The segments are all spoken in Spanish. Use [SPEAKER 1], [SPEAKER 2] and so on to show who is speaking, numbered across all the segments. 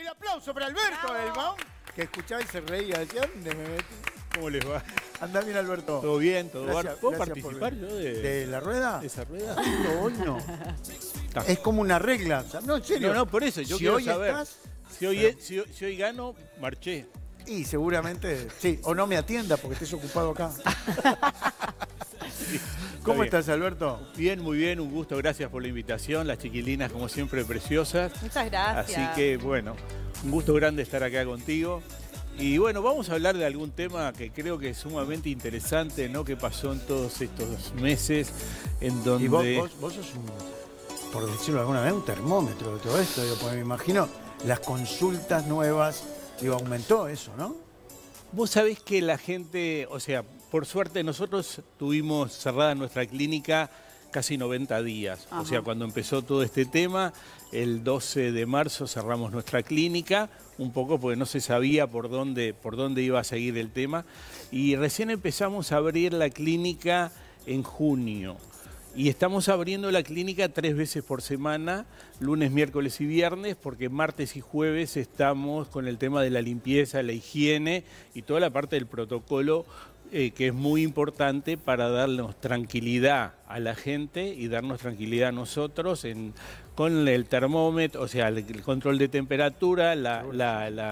[SPEAKER 1] El aplauso para Alberto que escuchaba y se reía. Decía, me ¿Cómo les va? Andá bien, Alberto. Todo bien, todo bien. ¿Puedo participar yo de... de... la rueda? De esa rueda. Ah, hoy no. es como una regla. No, en serio. No, no, por eso. Yo si quiero hoy saber. Estás, si, hoy, si, si hoy gano, marché. Y seguramente, sí, o no me atienda porque estés ocupado acá. ¿Cómo estás,
[SPEAKER 2] Alberto? Bien, muy bien, un gusto, gracias por la invitación. Las chiquilinas, como siempre, preciosas. Muchas gracias. Así que, bueno, un gusto grande estar acá contigo. Y bueno, vamos a hablar de algún tema que creo que es sumamente interesante, ¿no? Que pasó en todos estos meses, en donde... Y vos, sos
[SPEAKER 1] por decirlo alguna vez, un termómetro de todo esto. Yo me imagino las consultas nuevas, digo, aumentó eso, ¿no?
[SPEAKER 2] Vos sabés que la gente, o sea, por suerte nosotros tuvimos cerrada nuestra clínica casi 90 días. O sea, cuando empezó todo este tema, el 12 de marzo cerramos nuestra clínica, un poco porque no se sabía por dónde, por dónde iba a seguir el tema. Y recién empezamos a abrir la clínica en junio. Y estamos abriendo la clínica tres veces por semana, lunes, miércoles y viernes, porque martes y jueves estamos con el tema de la limpieza, la higiene y toda la parte del protocolo eh, que es muy importante para darnos tranquilidad a la gente y darnos tranquilidad a nosotros en, con el termómetro, o sea, el, control de temperatura, la,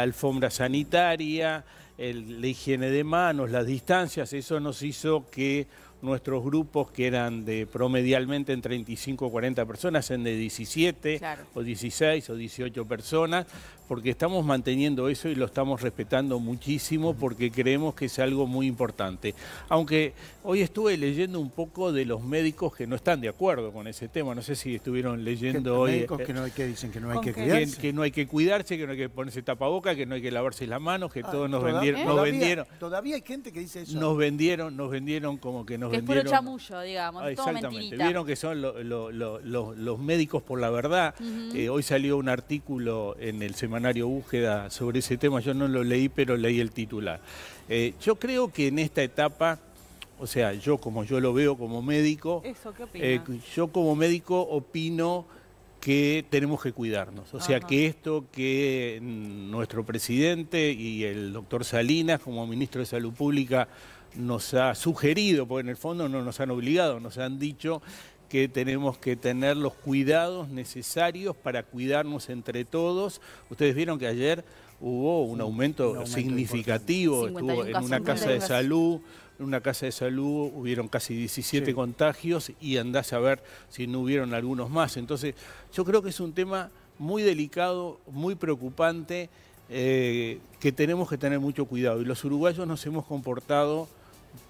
[SPEAKER 2] alfombra sanitaria, la higiene de manos, las distancias. Eso nos hizo que nuestros grupos que eran de promedialmente en 35 o 40 personas, en de 17 o 16 o 18 personas, porque estamos manteniendo eso y lo estamos respetando muchísimo porque creemos que es algo muy importante. Aunque hoy estuve leyendo un poco de los médicos que no están de acuerdo con ese tema, no sé si estuvieron leyendo hoy... Médicos eh, que, no hay que dicen que no hay que cuidarse. Que, no hay que cuidarse, que no hay que ponerse tapaboca, que no hay que lavarse las manos, que ah, todos nos, vendieron, todavía, vendieron...
[SPEAKER 1] Todavía hay gente que dice eso. Nos
[SPEAKER 2] vendieron, nos vendieron como que no que es puro
[SPEAKER 1] chamullo, digamos, ah, todo Vieron
[SPEAKER 2] que son los médicos por la verdad. Eh, hoy salió un artículo en el semanario Búsqueda sobre ese tema. Yo no lo leí, pero leí el titular. Eh, yo creo que en esta etapa... O sea, yo como yo lo veo como médico, eh, yo como médico opino que tenemos que cuidarnos. O sea, que esto que nuestro presidente y el doctor Salinas como ministro de Salud Pública nos ha sugerido, porque en el fondo no nos han obligado, nos han dicho que tenemos que tener los cuidados necesarios para cuidarnos entre todos. Ustedes vieron que ayer hubo un aumento, significativo, estuvo en una casa de salud, en una casa de salud hubieron casi 17 contagios y andás a ver si no hubieron algunos más. Entonces, yo creo que es un tema muy delicado, muy preocupante, eh, que tenemos que tener mucho cuidado. Y los uruguayos nos hemos comportado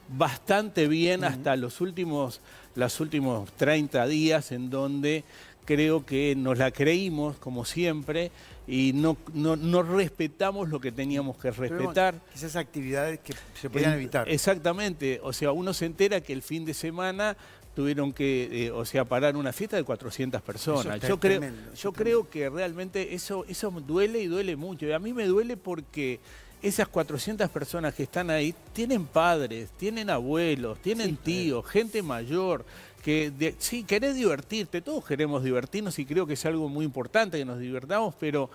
[SPEAKER 2] bastante bien hasta los últimos, los últimos 30 días en donde creo que nos la creímos, como siempre, y no, no, no respetamos lo que teníamos que respetar. Esas actividades que se podían eh, evitar. Exactamente, o sea, uno se entera que el fin de semana tuvieron que, eh, o sea, parar una fiesta de 400 personas. yo creo, yo creo que realmente eso, eso duele y duele mucho. Y a mí me duele porque esas 400 personas que están ahí tienen padres, tienen abuelos, tienen tíos, gente mayor, que sí, querés divertirte, todos queremos divertirnos y creo que es algo muy importante que nos divertamos, pero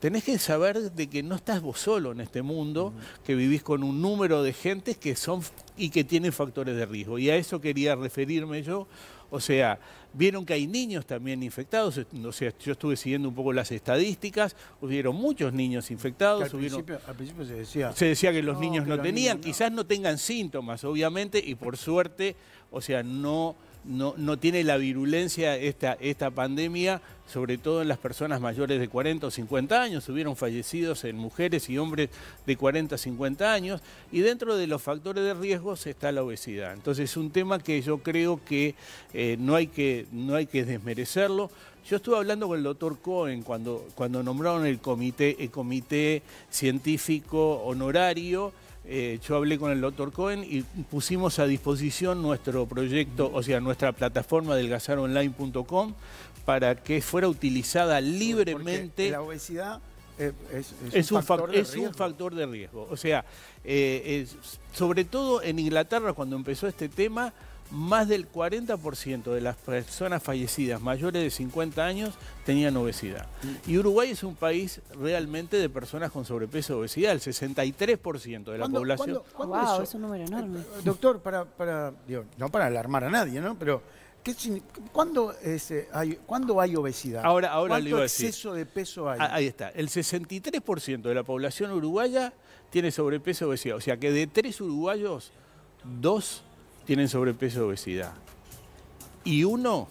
[SPEAKER 2] tenés que saber de que no estás vos solo en este mundo, que vivís con un número de gentes que son y que tienen factores de riesgo. Y a eso quería referirme yo o sea, vieron que hay niños también infectados, o sea, yo estuve siguiendo un poco las estadísticas, hubieron muchos niños infectados. Al, principio,
[SPEAKER 1] se decía... Se decía que los niños no tenían,
[SPEAKER 2] quizás no tengan síntomas, obviamente, y por suerte, o sea, no no, tiene la virulencia esta, pandemia, sobre todo en las personas mayores de 40 o 50 años. Hubieron fallecidos en mujeres y hombres de 40 o 50 años. Y dentro de los factores de riesgo está la obesidad. Entonces es un tema que yo creo eh, que, no, hay que desmerecerlo. Yo estuve hablando con el doctor Cohen cuando, cuando nombraron el comité, el comité científico honorario eh, yo hablé con el doctor Cohen y pusimos a disposición nuestro proyecto, o sea, nuestra plataforma delgazaronline.com para que fuera utilizada libremente. Porque la obesidad eh, es, un, factor, de un factor de riesgo. O sea, eh, sobre todo en Inglaterra cuando empezó este tema, más del 40% de las personas fallecidas mayores de 50 años tenían obesidad. Mm. Y Uruguay es un país realmente de personas con sobrepeso y obesidad, el 63% de la población.
[SPEAKER 1] wow, eso? es un número eh, enorme. Eh, doctor, para,
[SPEAKER 2] no para alarmar a nadie, ¿no? Pero
[SPEAKER 1] ¿Cuándo, eh, hay, ¿Cuándo hay obesidad? Ahora, exceso de peso hay? Ah,
[SPEAKER 2] ahí está. El 63% de la población uruguaya tiene sobrepeso y obesidad. O sea que de tres uruguayos, dos tienen sobrepeso y obesidad. Y uno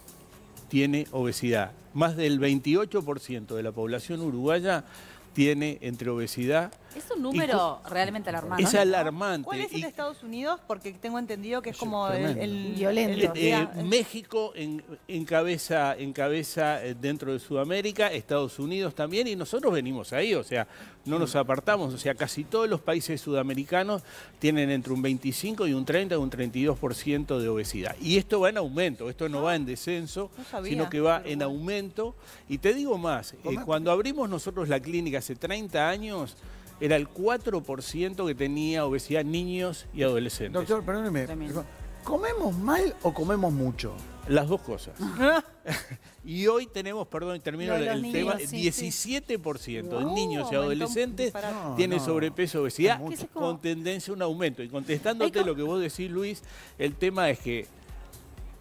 [SPEAKER 2] tiene obesidad. Más del 28% de la población uruguaya tiene entre obesidad es un número realmente alarmante. Es alarmante. ¿Cuál es en Estados Unidos? Porque tengo entendido que es como el, violento. Eh, México en, encabeza, eh, dentro de Sudamérica, Estados Unidos también, y nosotros venimos ahí, o sea, no nos mm. apartamos. O sea, casi todos los países sudamericanos tienen entre un 25 y un 30, un 32% de obesidad. Y esto va en aumento, esto no va en ah, descenso, sino que va en aumento. Y te digo más, eh, cuando abrimos nosotros la clínica hace 30 años, era el 4% que tenía obesidad niños y adolescentes. Doctor,
[SPEAKER 1] perdóneme. ¿Comemos mal o comemos mucho? Las
[SPEAKER 2] dos cosas. y hoy tenemos, perdón, termino el tema, 17% de niños y adolescentes tiene tienen sobrepeso, obesidad, con tendencia a un aumento. Y contestándote lo que vos decís, Luis, el tema es que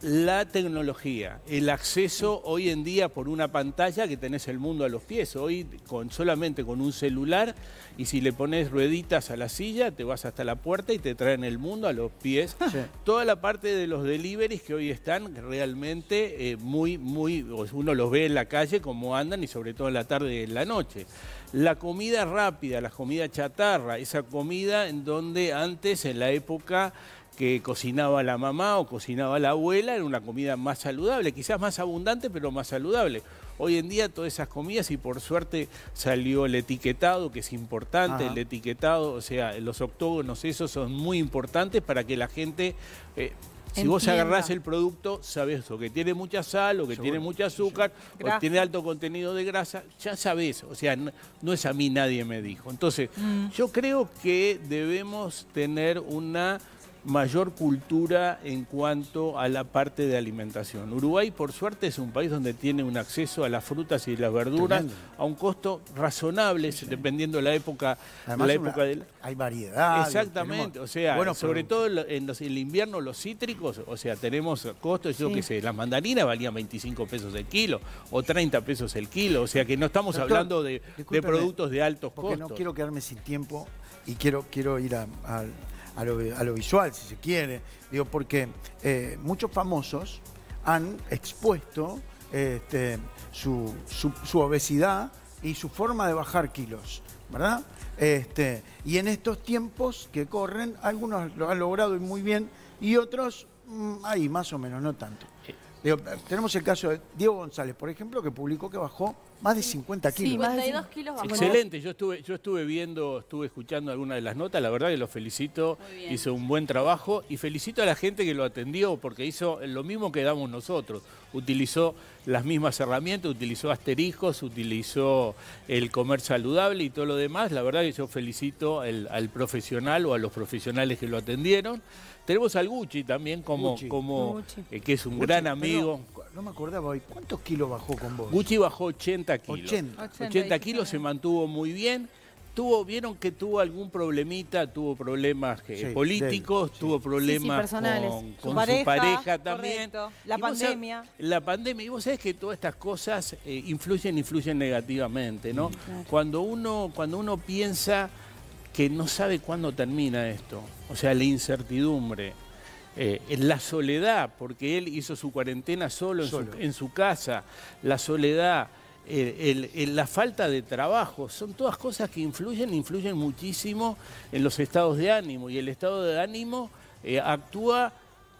[SPEAKER 2] la tecnología, el acceso hoy en día por una pantalla que tenés el mundo a los pies. Hoy con, solamente con un celular y si le pones rueditas a la silla, te vas hasta la puerta y te traen el mundo a los pies. Ah. Toda la parte de los deliveries que hoy están realmente eh, muy, muy, uno los ve en la calle como andan y sobre todo en la tarde y en la noche. La comida rápida, la comida chatarra, esa comida en donde antes, en la época que cocinaba la mamá o cocinaba la abuela, era una comida más saludable, quizás más abundante, pero más saludable. Hoy en día todas esas comidas y por suerte salió el etiquetado, que es importante, el etiquetado, o sea, los octógonos, esos son muy importantes para que la gente... Eh, si vos agarrás el producto, sabés o que tiene mucha sal, o que tiene mucho azúcar, o tiene alto contenido de grasa, ya sabés. O sea, no, es a mí nadie me dijo. Entonces, mm. yo creo que debemos tener una mayor cultura en cuanto a la parte de alimentación. Uruguay, por suerte, es un país donde tiene un acceso a las frutas y las verduras a un costo razonable, dependiendo la época, la época hay variedad. Exactamente, o sea, sobre todo en, el invierno los cítricos, o sea, tenemos costos, yo qué sé, las mandarinas valían 25 pesos el kilo o 30 pesos el kilo, o sea que no estamos hablando de, productos de altos porque no quiero
[SPEAKER 1] quedarme sin tiempo y quiero, quiero ir al... a a lo, visual, si se quiere. Digo, porque eh, muchos famosos han expuesto este, su, obesidad y su forma de bajar kilos, ¿verdad? Este, y en estos tiempos que corren, algunos lo han logrado muy bien y otros mm, ahí más o menos, no tanto tenemos el caso de Diego González, por ejemplo, que publicó que bajó más de 50 kilos. Sí, 2
[SPEAKER 2] kilos bajó. Excelente, yo estuve, yo estuve viendo, estuve escuchando algunas de las notas, la verdad que lo felicito, hizo un buen trabajo y felicito a la gente que lo atendió porque hizo lo mismo que damos nosotros utilizó las mismas herramientas, utilizó asteriscos, utilizó el comer saludable y todo lo demás. La verdad que yo felicito al profesional o a los profesionales que lo atendieron. Tenemos al Gucci también como, como eh, que es un gran amigo.
[SPEAKER 1] no me acordaba hoy, ¿cuántos kilos bajó con vos? Gucci
[SPEAKER 2] bajó 80 kilos. 80, 80 kilos, se mantuvo muy bien vieron que tuvo algún problemita, tuvo problemas eh, políticos, tuvo problemas con, su pareja, también. La pandemia. la pandemia. Y vos sabés que todas estas cosas eh, influyen, influyen negativamente, ¿no? Cuando uno, cuando uno piensa que no sabe cuándo termina esto, o sea, la incertidumbre. Eh, la soledad, porque él hizo su cuarentena solo, en su casa, la soledad, la falta de trabajo, son todas cosas que influyen, influyen muchísimo en los estados de ánimo y el estado de ánimo eh, actúa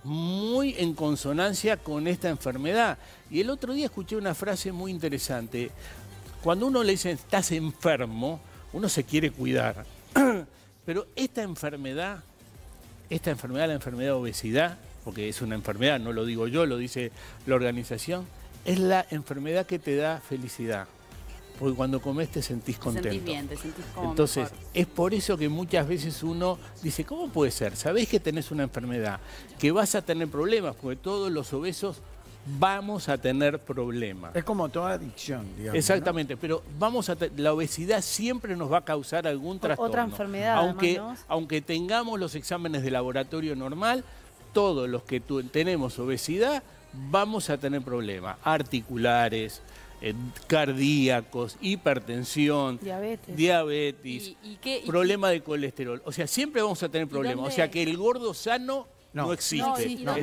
[SPEAKER 2] muy en consonancia con esta enfermedad. Y el otro día escuché una frase muy interesante. Cuando uno le dice estás enfermo, uno se quiere cuidar. Pero esta enfermedad, esta enfermedad, la enfermedad de obesidad, porque es una enfermedad, no lo digo yo, lo dice la organización, es la enfermedad que te da felicidad. Porque cuando comes te sentís contento. Te sentís bien, te Entonces, es por eso que muchas veces uno dice, ¿cómo puede ser? Sabés que tenés una enfermedad, que vas a tener problemas, porque todos los obesos vamos a tener problemas.
[SPEAKER 1] Es como toda adicción, digamos. Exactamente,
[SPEAKER 2] pero vamos a la obesidad siempre nos va a causar algún trastorno. Otra enfermedad. Aunque, aunque tengamos los exámenes de laboratorio normal, todos los que tenemos obesidad vamos a tener problemas articulares, eh, cardíacos, hipertensión, diabetes, problema de colesterol. O sea, siempre vamos a tener problemas. O sea, que el gordo sano no, existe. No,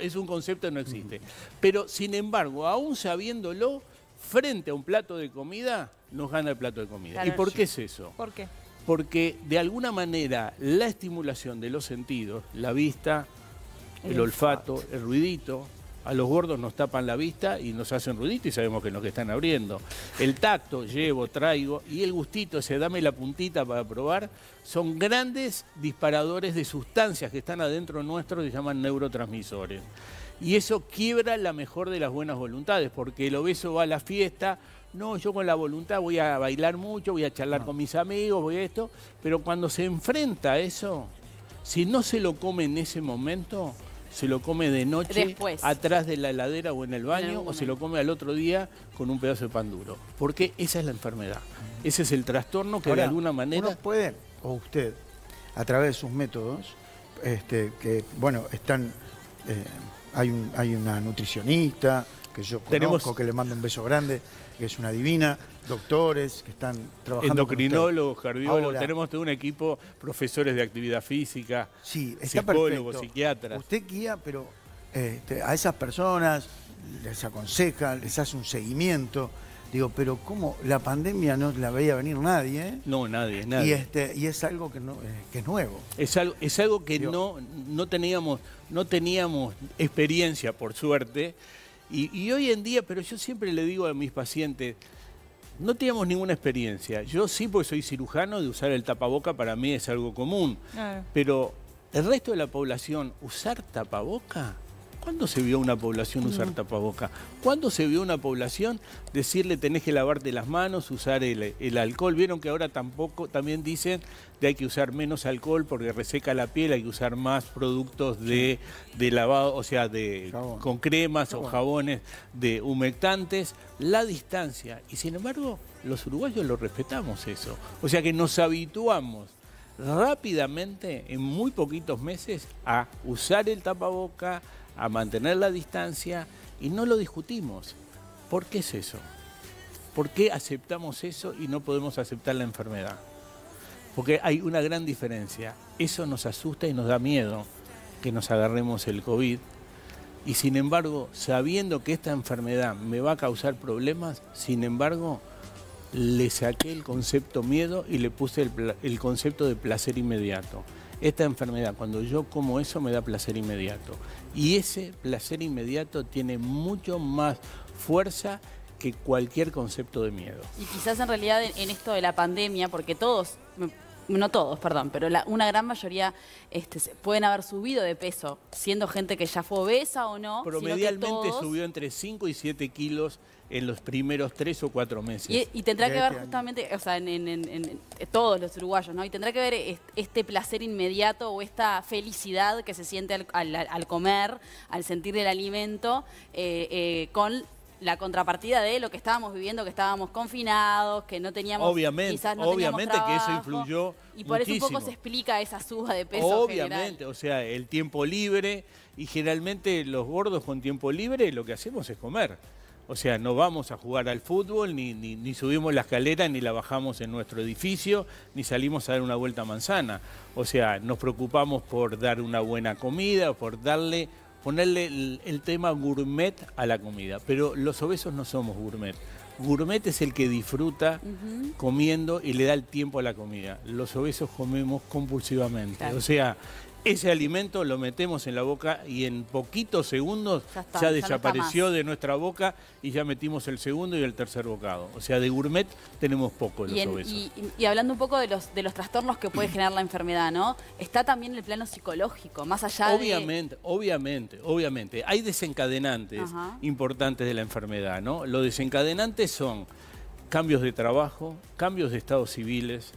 [SPEAKER 2] Es, un, concepto que no existe. Pero, sin embargo, aún sabiéndolo, frente a un plato de comida, nos gana el plato de comida. ¿Y por qué es eso? ¿Por qué? Porque, de alguna manera, la estimulación de los sentidos, la vista, el, olfato, el ruidito, a los gordos nos tapan la vista y nos hacen ruidito y sabemos que es lo que están abriendo. El tacto, llevo, traigo, y el gustito, se dame la puntita para probar, son grandes disparadores de sustancias que están adentro nuestro, y se llaman neurotransmisores. Y eso quiebra la mejor de las buenas voluntades, porque el obeso va a la fiesta, no, yo con la voluntad voy a bailar mucho, voy a charlar con mis amigos, voy a esto, pero cuando se enfrenta a eso, si no se lo come en ese momento, se lo come de noche atrás de la heladera o en el baño o se lo come al otro día con un pedazo de pan duro. Porque esa es la enfermedad. Ese es el trastorno que de alguna manera... Uno puede,
[SPEAKER 1] o usted, a través de sus métodos, este, que, bueno, están... Eh, hay, hay una nutricionista que yo conozco, que le mando un beso grande que es una divina, doctores que están trabajando. Endocrinólogos, cardiólogos, tenemos
[SPEAKER 2] todo un equipo, profesores de actividad física, psicólogos, psiquiatras. Usted guía, pero
[SPEAKER 1] eh, a esas personas les aconseja, les hace un seguimiento. Digo, pero ¿cómo la pandemia no la veía venir nadie? ¿eh?
[SPEAKER 2] No, nadie, nadie. Y, este,
[SPEAKER 1] y es algo que, no, eh, es nuevo.
[SPEAKER 2] Es algo, es algo que no, no, teníamos, no teníamos experiencia, por suerte. Y, hoy en día, pero yo siempre le digo a mis pacientes, no teníamos ninguna experiencia. Yo sí, porque soy cirujano, de usar el tapaboca para mí es algo común. Pero el resto de la población, ¿usar tapaboca? ¿Cuándo se vio una población usar tapaboca? ¿Cuándo se vio una población decirle tenés que lavarte las manos, usar el, alcohol? Vieron que ahora tampoco, también dicen que hay que usar menos alcohol porque reseca la piel, hay que usar más productos de, lavado, o sea, de con cremas o jabones de humectantes, la distancia. Y sin embargo, los uruguayos lo respetamos eso. O sea que nos habituamos rápidamente, en muy poquitos meses, a usar el tapaboca, a mantener la distancia y no lo discutimos. ¿Por qué es eso? ¿Por qué aceptamos eso y no podemos aceptar la enfermedad? Porque hay una gran diferencia. Eso nos asusta y nos da miedo que nos agarremos el COVID. Y sin embargo, sabiendo que esta enfermedad me va a causar problemas, sin embargo, le saqué el concepto miedo y le puse el, concepto de placer inmediato esta enfermedad, cuando yo como eso me da placer inmediato. Y ese placer inmediato tiene mucho más fuerza que cualquier concepto de miedo. Y quizás en realidad en esto de la pandemia, porque todos, no todos, perdón, pero una gran mayoría este, pueden haber subido de peso, siendo gente que ya fue obesa o no. Promedialmente subió entre 5 y 7 kilos en los primeros tres o cuatro meses. Y, tendrá que ver este justamente, o sea, en, todos los uruguayos, ¿no? Y tendrá que ver este placer inmediato o esta felicidad que se siente al, comer, al sentir el alimento, eh, eh, con la contrapartida de lo que estábamos viviendo, que estábamos confinados, que no teníamos obviamente, quizás no obviamente que eso influyó y por eso un poco se explica esa suba de peso obviamente, o sea, el tiempo libre y generalmente los gordos con tiempo libre lo que hacemos es comer. O sea, no vamos a jugar al fútbol, ni, ni, subimos la escalera, ni la bajamos en nuestro edificio, ni salimos a dar una vuelta a manzana. O sea, nos preocupamos por dar una buena comida, por darle ponerle el, tema gourmet a la comida, pero los obesos no somos gourmet. Gourmet es el que disfruta comiendo y le da el tiempo a la comida. Los obesos comemos compulsivamente. O sea, ese alimento lo metemos en la boca y en poquitos segundos ya, desapareció de nuestra boca y ya metimos el segundo y el tercer bocado. O sea, de gourmet tenemos poco los y Y, hablando un poco de los, de los trastornos que puede generar la enfermedad, ¿no? Está también el plano psicológico, más allá de... Obviamente, obviamente. obviamente. Hay desencadenantes importantes de la enfermedad, ¿no? Los desencadenantes son cambios de trabajo, cambios de estados civiles,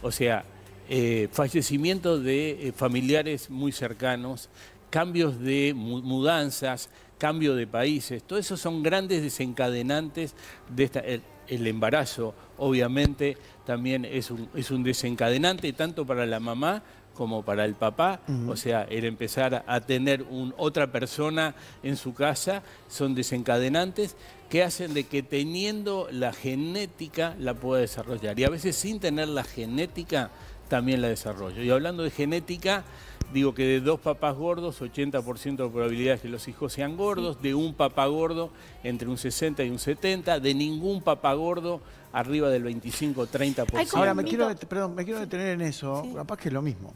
[SPEAKER 2] o sea eh, fallecimiento de eh, familiares muy cercanos, cambios de mudanzas, cambio de países, todo eso son grandes desencadenantes de esta... El, embarazo, obviamente, también es un, es un desencadenante tanto para la mamá como para el papá, o sea, el empezar a tener un, otra persona en su casa son desencadenantes que hacen de que teniendo la genética la pueda desarrollar. Y a veces sin tener la genética también la desarrollo. Y hablando de genética, digo que de dos papás gordos, 80% de probabilidades que los hijos sean gordos, de un papá gordo entre un 60 y un 70, de ningún papá gordo arriba del 25 30%. Ahora me quiero,
[SPEAKER 1] me quiero detener en eso, capaz que es lo mismo.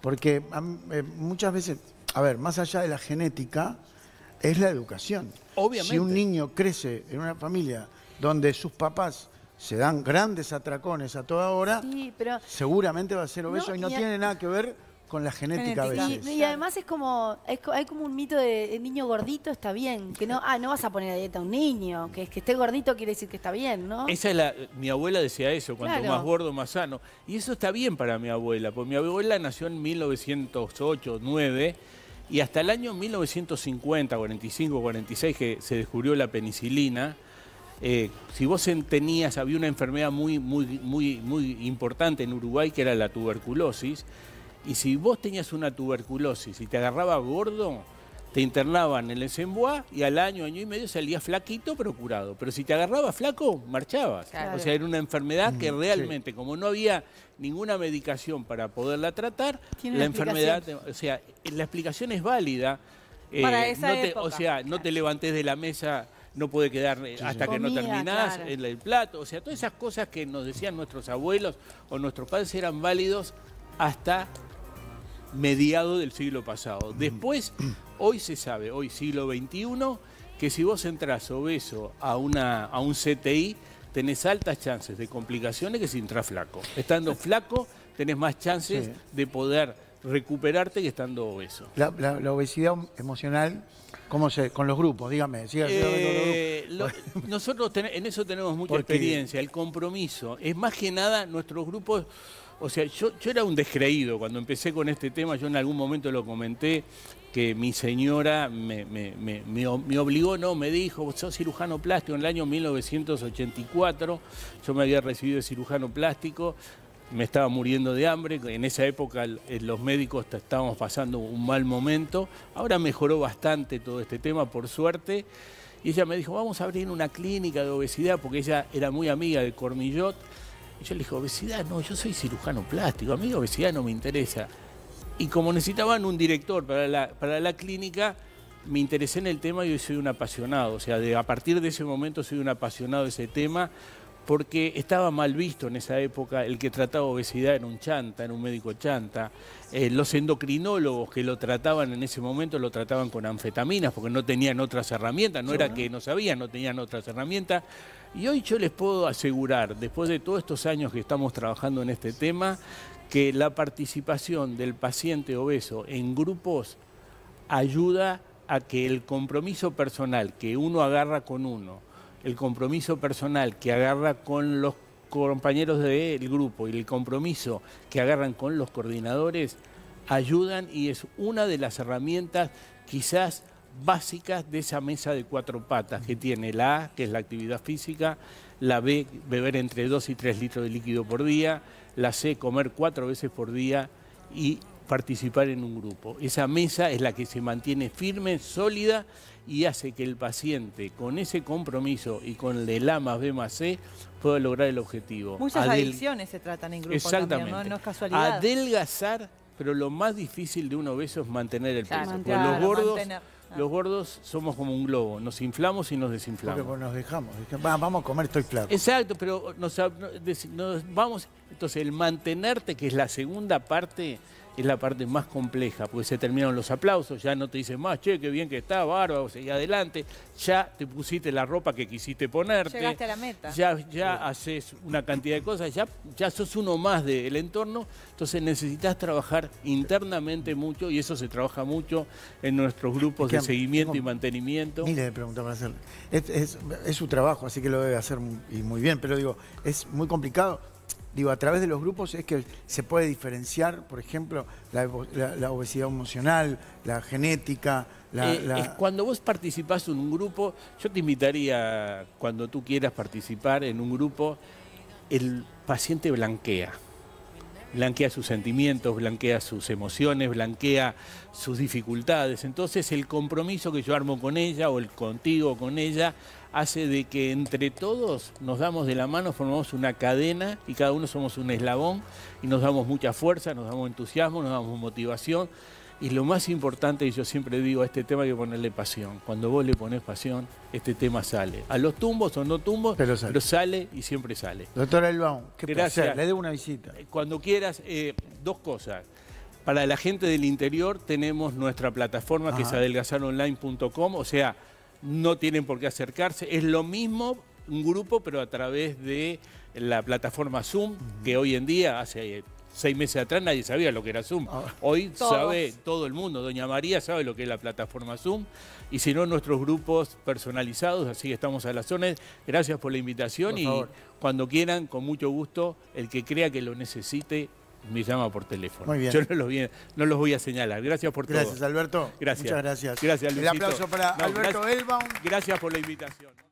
[SPEAKER 1] Porque eh, muchas veces, a ver, más allá de la genética, es la educación. Obviamente. Si un niño crece en una familia donde sus papás se dan grandes atracones a toda hora, pero seguramente va a ser obeso y no tiene nada que ver con la genética, Y, además es como, hay como un mito de el niño gordito está bien, que no, ah, no vas a poner a dieta a un niño, que, que esté gordito quiere decir que está bien, ¿no? Esa es la,
[SPEAKER 2] mi abuela decía eso, cuanto más gordo, más sano. Y eso está bien para mi abuela, porque mi abuela nació en 1908, 9, y hasta el año 1950, 45, 46, que se descubrió la penicilina, eh, si vos tenías, había una enfermedad muy, muy, muy, muy importante en Uruguay que era la tuberculosis, y si vos tenías una tuberculosis y te agarraba gordo, te internaban en el Sembois y al año, año y medio salías flaquito pero curado. Pero si te agarraba flaco, marchabas. O sea, era una enfermedad que mm, realmente, como no había ninguna medicación para poderla tratar, la enfermedad, o sea, la explicación es válida.
[SPEAKER 1] Eh, o
[SPEAKER 2] sea, no te levantes de la mesa no puede quedar eh, hasta que no terminás el, plato. O sea, todas esas cosas que nos decían nuestros abuelos o nuestros padres eran válidos hasta mediado del siglo pasado. Mm. Después, hoy se sabe, hoy siglo XXI, que si vos entras obeso a, una, a un CTI, tenés altas chances de complicaciones que si entras flaco. Estando flaco, tenés más chances de poder recuperarte que estando obeso.
[SPEAKER 1] La, obesidad emocional, ¿cómo se? Con los grupos, dígame. Eh,
[SPEAKER 2] nosotros en eso tenemos mucha experiencia, el compromiso. Es más que nada nuestros grupos. O sea, yo, yo era un descreído cuando empecé con este tema, yo en algún momento lo comenté, que mi señora me, obligó, no, me dijo, sos cirujano plástico en el año 1984, yo me había recibido de cirujano plástico, me estaba muriendo de hambre. En esa época eh, los médicos estábamos pasando un mal momento. Ahora mejoró bastante todo este tema, por suerte. Y ella me dijo, vamos a abrir una clínica de obesidad, porque ella era muy amiga de Cormillot. Y yo le dije, obesidad, no, yo soy cirujano plástico, a mí obesidad no me interesa. Y como necesitaban un director para la, para la clínica, me interesé en el tema y hoy soy un apasionado. O sea, de, a partir de ese momento soy un apasionado de ese tema, porque estaba mal visto en esa época el que trataba obesidad en un chanta, en un médico chanta. Eh, los endocrinólogos que lo trataban en ese momento lo trataban con anfetaminas porque no tenían otras herramientas, no era que no sabían, no tenían otras herramientas. Y hoy yo les puedo asegurar, después de todos estos años que estamos trabajando en este tema, que la participación del paciente obeso en grupos ayuda a que el compromiso personal que uno agarra con uno, el compromiso personal que agarra con los compañeros del grupo y el compromiso que agarran con los coordinadores ayudan y es una de las herramientas quizás básicas de esa mesa de cuatro patas que tiene la A, que es la actividad física, la B, beber entre 2 y 3 litros de líquido por día, la C, comer cuatro veces por día y participar en un grupo. Esa mesa es la que se mantiene firme, sólida y hace que el paciente con ese compromiso y con el de la más B más C pueda lograr el objetivo. Muchas adicciones se tratan en grupo Exactamente. ¿no? es casualidad. Adelgazar, pero lo más difícil de un obeso es mantener el peso. los gordos... Ah. Los gordos somos como un globo, nos inflamos y nos desinflamos.
[SPEAKER 1] Porque nos dejamos, vamos a comer, estoy claro.
[SPEAKER 2] Exacto, pero vamos, entonces el mantenerte, que es la segunda parte, es la parte más compleja, porque se terminaron los aplausos, ya no te dicen más, che, qué bien que está, bárbaro, seguí adelante, ya te pusiste la ropa que quisiste ponerte. Llegaste a la meta. Ya, haces una cantidad de cosas, ya, ya sos uno más del entorno, entonces necesitas trabajar internamente mucho y eso se trabaja mucho en nuestros grupos de seguimiento y mantenimiento. y
[SPEAKER 1] le preguntas hacer. Es, su trabajo, así que lo debe hacer y muy bien, pero digo, es muy complicado Digo, a través de los grupos es que se puede diferenciar, por ejemplo, la, obesidad emocional, la genética. Eh,
[SPEAKER 2] cuando vos participás en un grupo, yo te invitaría, cuando tú quieras participar en un grupo, el paciente blanquea blanquea sus sentimientos, blanquea sus emociones, blanquea sus dificultades. Entonces el compromiso que yo armo con ella o el contigo con ella hace de que entre todos nos damos de la mano, formamos una cadena y cada uno somos un eslabón y nos damos mucha fuerza, nos damos entusiasmo, nos damos motivación. Y lo más importante, y yo siempre digo, a este tema hay que ponerle pasión. Cuando vos le pones pasión, este tema sale. A los tumbos o no tumbos, pero sale, y siempre sale. Doctora Elbaum, qué Gracias. Le debo una visita. Eh, cuando quieras, eh, dos cosas. Para la gente del interior tenemos nuestra plataforma que es adelgazaronline.com, o sea, no tienen por qué acercarse. Es lo mismo un grupo, pero a través de la plataforma Zoom, que hoy en día, hace seis meses atrás nadie sabía lo que era Zoom. Ah. Hoy sabe todo el mundo. Doña María sabe lo que es la plataforma Zoom. Y si no, nuestros grupos personalizados. Así que estamos a las zonas. Gracias por la invitación y cuando quieran, con mucho gusto, el que crea que lo necesite. Me llama por teléfono. Yo no los, voy, a señalar. Gracias por gracias, Gracias, Alberto. Gracias. Muchas gracias. Gracias, aplauso para Alberto Elbaum. Gracias por la invitación.